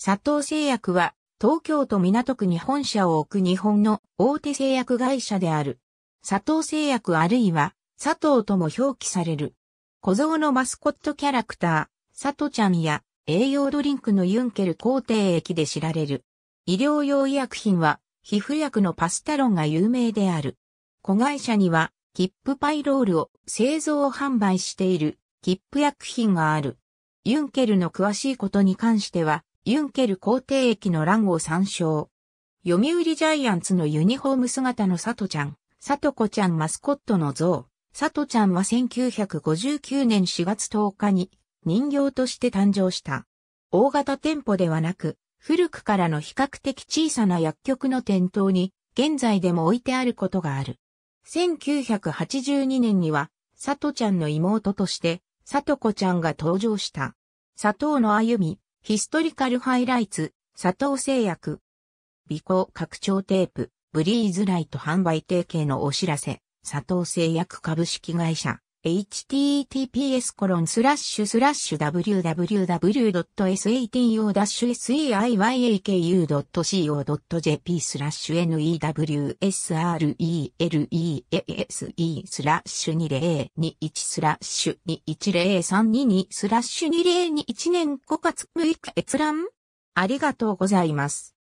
佐藤製薬は東京都港区に本社を置く日本の大手製薬会社である。佐藤製薬あるいは佐藤とも表記される。小僧のマスコットキャラクター、佐藤ちゃんや栄養ドリンクのユンケル工程液で知られる。医療用医薬品は皮膚薬のパスタロンが有名である。子会社にはキップパイロールを製造販売しているキップ薬品がある。ユンケルの詳しいことに関しては、ユンケル皇帝駅の欄を参照。読売ジャイアンツのユニフォーム姿の里ちゃん、里子ちゃんマスコットの像。里ちゃんは1959年4月10日に人形として誕生した。大型店舗ではなく、古くからの比較的小さな薬局の店頭に現在でも置いてあることがある。1982年には、里ちゃんの妹として、里子ちゃんが登場した。佐藤の歩み、ヒストリカルハイライツ、佐藤製薬。微光拡張テープ、ブリーズライト販売提携のお知らせ、佐藤製薬株式会社。https コロンスラッシュスラッシュ www.satio-seiyaku.co.jp スラッシュ n e w s r e l e a s e スラッシュ2021スラッシュ210322スラッシュ2021年5月6日閲覧ありがとうございます。